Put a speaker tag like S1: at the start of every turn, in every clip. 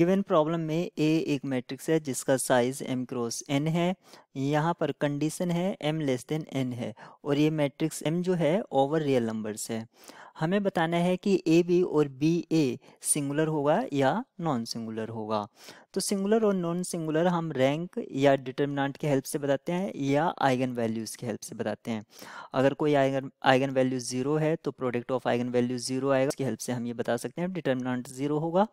S1: given problem में ए एक matrix है जिसका साइज एम क्रॉस एन है यहाँ पर कंडीशन है एम लेस देन एन है और ये मैट्रिक्स एम जो है ओवर रियल नंबर्स है हमें बताना है कि ए बी और बी ए सिंगुलर होगा या नॉन सिंगुलर होगा तो सिंगुलर और नॉन सिंगुलर हम रैंक या डिटर्मिनांट की हेल्प से बताते हैं या आइगन वैल्यूज़ के हेल्प से बताते हैं अगर कोई आइगन आइगन वैल्यू ज़ीरो है तो product of eigenvalue zero आएगा उसकी हेल्प से हम ये बता सकते हैं डिटर्मिनाट ज़ीरो होगा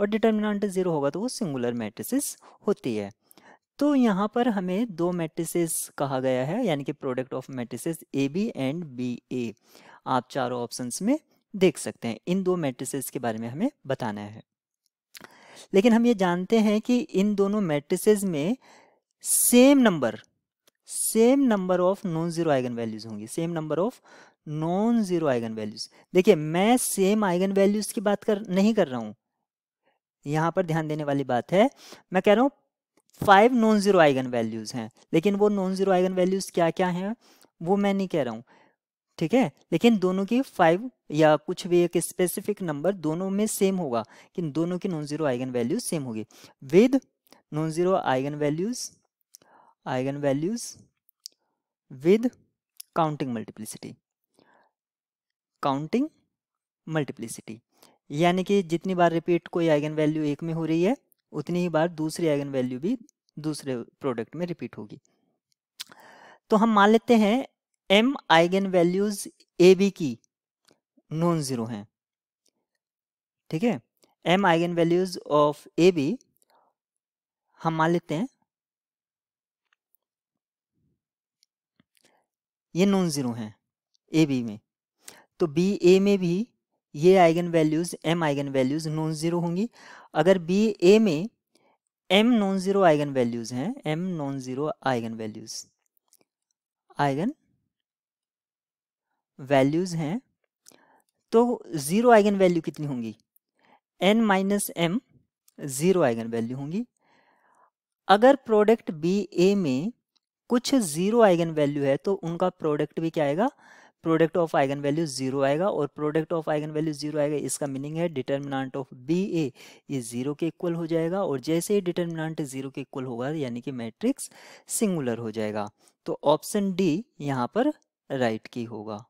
S1: और डिटर्मिनाट ज़ीरो होगा तो वो सिंगुलर मेट्रिस होती है तो यहाँ पर हमें दो मेट्रिस कहा गया है यानी कि product of matrix A B and B A आप चारों ऑप्शन में देख सकते हैं इन दो मेट्रिसेस के बारे में हमें बताना है लेकिन हम ये जानते हैं कि इन दोनों मेट्रिसेस में same number same number of non zero eigenvalues होंगी same number of non zero eigenvalues देखिए मैं सेम आइगन वैल्यूज की बात कर नहीं कर रहा हूं यहां पर ध्यान देने वाली बात है मैं कह रहा हूं five non zero eigenvalues हैं लेकिन वो नॉन जीरो आइगन वैल्यूज क्या क्या हैं वो मैं नहीं कह रहा हूं ठीक है लेकिन दोनों की फाइव या कुछ भी एक स्पेसिफिक नंबर दोनों में सेम होगा कि दोनों की non zero eigenvalues same होगी with non zero eigenvalues eigenvalues with counting multiplicity counting multiplicity यानी कि जितनी बार रिपीट कोई आइगन वैल्यू एक में हो रही है उतनी ही बार दूसरी आइगन वैल्यू भी दूसरे प्रोडक्ट में रिपीट होगी तो हम मान लेते हैं M eigenvalues A B की नॉन जीरो हैं ठीक है M eigenvalues of A B हम मान लेते हैं ये नॉन जीरो हैं ए बी में तो बी ए में भी ये eigenvalues M eigenvalues non zero होंगी अगर बी ए में M non zero eigenvalues हैं M non zero eigenvalues eigenvalues हैं तो ज़ीरो आइगन वैल्यू कितनी होंगी N minus M zero eigenvalue होंगी अगर प्रोडक्ट बी ए में कुछ ज़ीरो आइगन वैल्यू है तो उनका प्रोडक्ट भी क्या आएगा product of eigenvalue zero आएगा और product of eigenvalue zero आएगा इसका मीनिंग है डिटर्मिनाट ऑफ बी ए ये जीरो के इक्वल हो जाएगा और जैसे ही डिटर्मिनाट जीरो के इक्वल होगा यानी कि मैट्रिक्स सिंगुलर हो जाएगा तो ऑप्शन डी यहाँ पर राइट की होगा